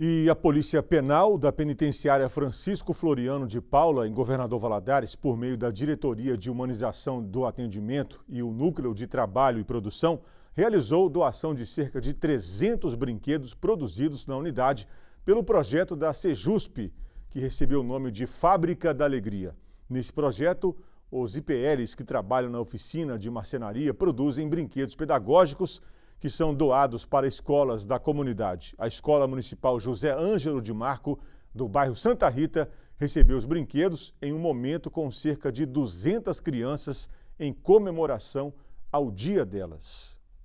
E a Polícia Penal da Penitenciária Francisco Floriano de Paula, em Governador Valadares, por meio da Diretoria de Humanização do Atendimento e o Núcleo de Trabalho e Produção, realizou doação de cerca de 300 brinquedos produzidos na unidade pelo projeto da Sejusp, que recebeu o nome de Fábrica da Alegria. Nesse projeto, os IPLs que trabalham na oficina de marcenaria produzem brinquedos pedagógicos que são doados para escolas da comunidade. A Escola Municipal José Ângelo de Marco, do bairro Santa Rita, recebeu os brinquedos em um momento com cerca de 200 crianças em comemoração ao dia delas.